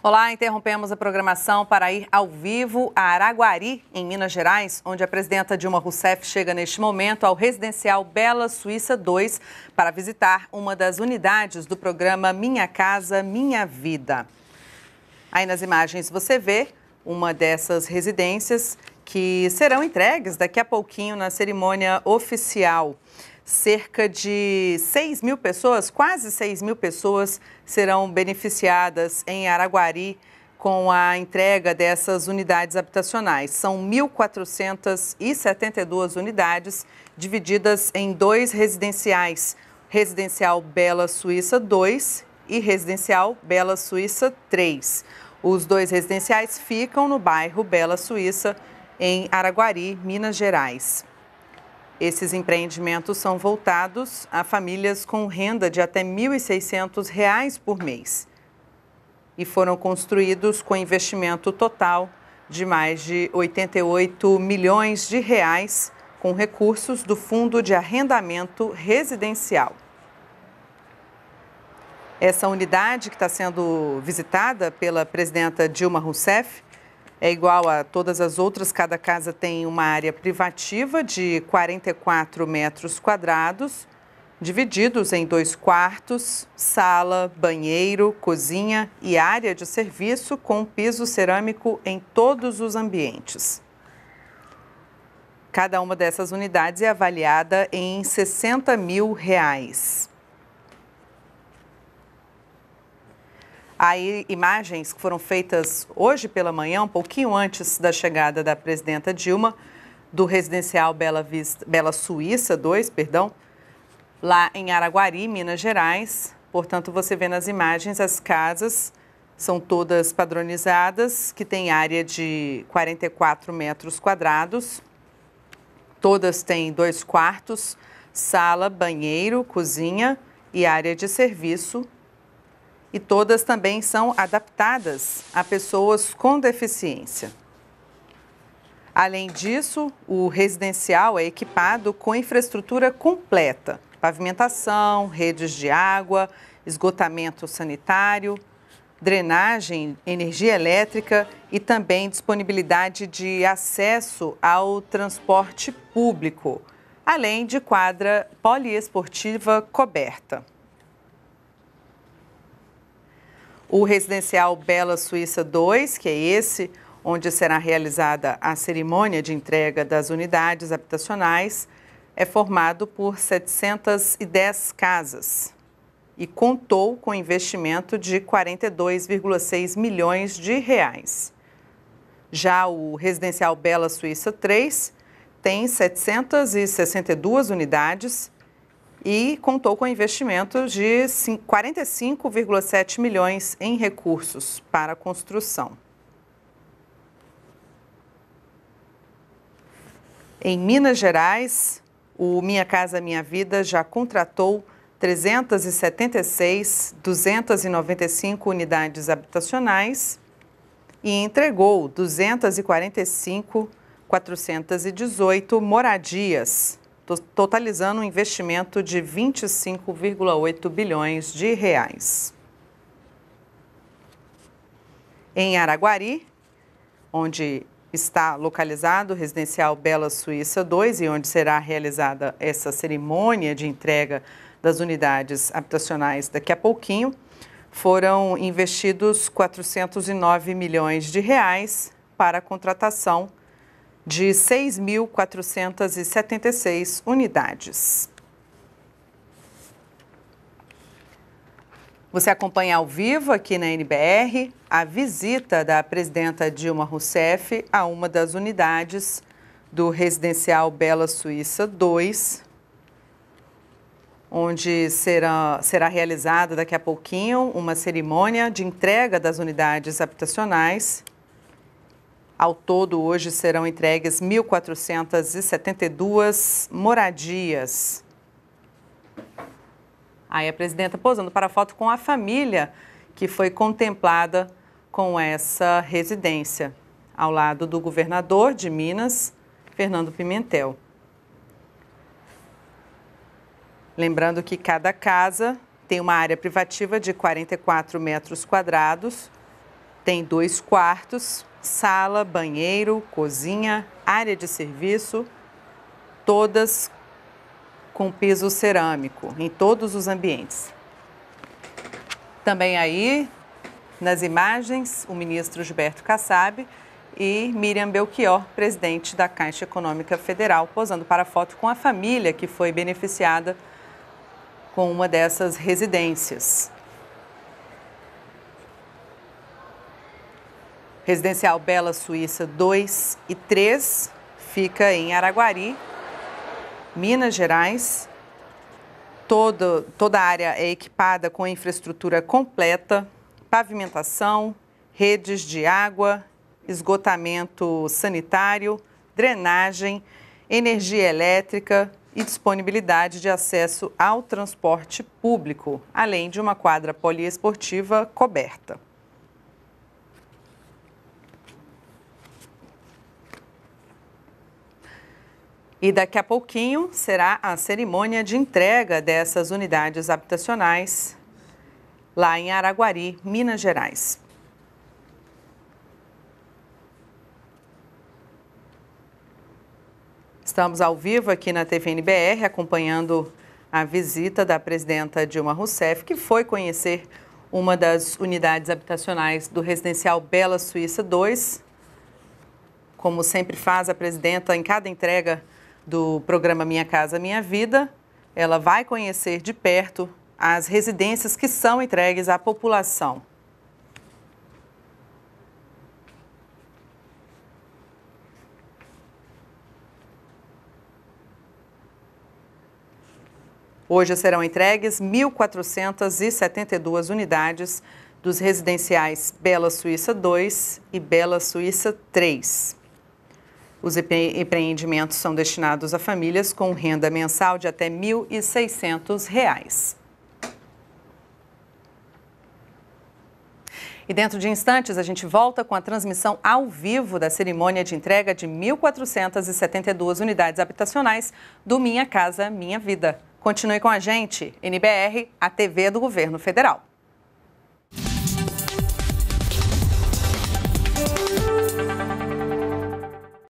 Olá, interrompemos a programação para ir ao vivo a Araguari, em Minas Gerais, onde a presidenta Dilma Rousseff chega neste momento ao residencial Bela Suíça 2 para visitar uma das unidades do programa Minha Casa Minha Vida. Aí nas imagens você vê uma dessas residências que serão entregues daqui a pouquinho na cerimônia oficial cerca de 6 mil pessoas, quase 6 mil pessoas, serão beneficiadas em Araguari com a entrega dessas unidades habitacionais. São 1.472 unidades divididas em dois residenciais, Residencial Bela Suíça 2 e Residencial Bela Suíça 3. Os dois residenciais ficam no bairro Bela Suíça, em Araguari, Minas Gerais. Esses empreendimentos são voltados a famílias com renda de até R$ 1.600 por mês e foram construídos com investimento total de mais de 88 milhões de reais com recursos do Fundo de Arrendamento Residencial. Essa unidade que está sendo visitada pela presidenta Dilma Rousseff é igual a todas as outras, cada casa tem uma área privativa de 44 metros quadrados, divididos em dois quartos, sala, banheiro, cozinha e área de serviço com piso cerâmico em todos os ambientes. Cada uma dessas unidades é avaliada em 60 mil reais. Aí, imagens que foram feitas hoje pela manhã, um pouquinho antes da chegada da presidenta Dilma, do residencial Bela, Vista, Bela Suíça 2, perdão, lá em Araguari, Minas Gerais. Portanto, você vê nas imagens as casas são todas padronizadas, que tem área de 44 metros quadrados. Todas têm dois quartos, sala, banheiro, cozinha e área de serviço e todas também são adaptadas a pessoas com deficiência. Além disso, o residencial é equipado com infraestrutura completa: pavimentação, redes de água, esgotamento sanitário, drenagem, energia elétrica e também disponibilidade de acesso ao transporte público, além de quadra poliesportiva coberta. o residencial Bela Suíça 2, que é esse, onde será realizada a cerimônia de entrega das unidades habitacionais, é formado por 710 casas e contou com investimento de 42,6 milhões de reais. Já o residencial Bela Suíça 3 tem 762 unidades e contou com investimento de 45,7 milhões em recursos para a construção. Em Minas Gerais, o Minha Casa Minha Vida já contratou 376.295 unidades habitacionais e entregou 245.418 moradias totalizando um investimento de 25,8 bilhões de reais. Em Araguari, onde está localizado o residencial Bela Suíça 2 e onde será realizada essa cerimônia de entrega das unidades habitacionais daqui a pouquinho, foram investidos 409 milhões de reais para a contratação de 6.476 unidades. Você acompanha ao vivo aqui na NBR a visita da presidenta Dilma Rousseff a uma das unidades do residencial Bela Suíça 2, onde será, será realizada daqui a pouquinho uma cerimônia de entrega das unidades habitacionais ao todo, hoje serão entregues 1.472 moradias. Aí a presidenta posando para foto com a família que foi contemplada com essa residência, ao lado do governador de Minas, Fernando Pimentel. Lembrando que cada casa tem uma área privativa de 44 metros quadrados, tem dois quartos sala, banheiro, cozinha, área de serviço, todas com piso cerâmico em todos os ambientes. Também aí, nas imagens, o ministro Gilberto Kassab e Miriam Belchior, presidente da Caixa Econômica Federal, posando para foto com a família que foi beneficiada com uma dessas residências. Residencial Bela Suíça 2 e 3 fica em Araguari, Minas Gerais. Todo, toda a área é equipada com infraestrutura completa, pavimentação, redes de água, esgotamento sanitário, drenagem, energia elétrica e disponibilidade de acesso ao transporte público, além de uma quadra poliesportiva coberta. E daqui a pouquinho será a cerimônia de entrega dessas unidades habitacionais lá em Araguari, Minas Gerais. Estamos ao vivo aqui na TVNBR acompanhando a visita da presidenta Dilma Rousseff, que foi conhecer uma das unidades habitacionais do residencial Bela Suíça 2. Como sempre faz a presidenta em cada entrega do programa Minha Casa Minha Vida, ela vai conhecer de perto as residências que são entregues à população. Hoje serão entregues 1.472 unidades dos residenciais Bela Suíça 2 e Bela Suíça 3. Os empreendimentos são destinados a famílias com renda mensal de até R$ 1.600. E dentro de instantes, a gente volta com a transmissão ao vivo da cerimônia de entrega de 1.472 unidades habitacionais do Minha Casa Minha Vida. Continue com a gente, NBR, a TV do Governo Federal.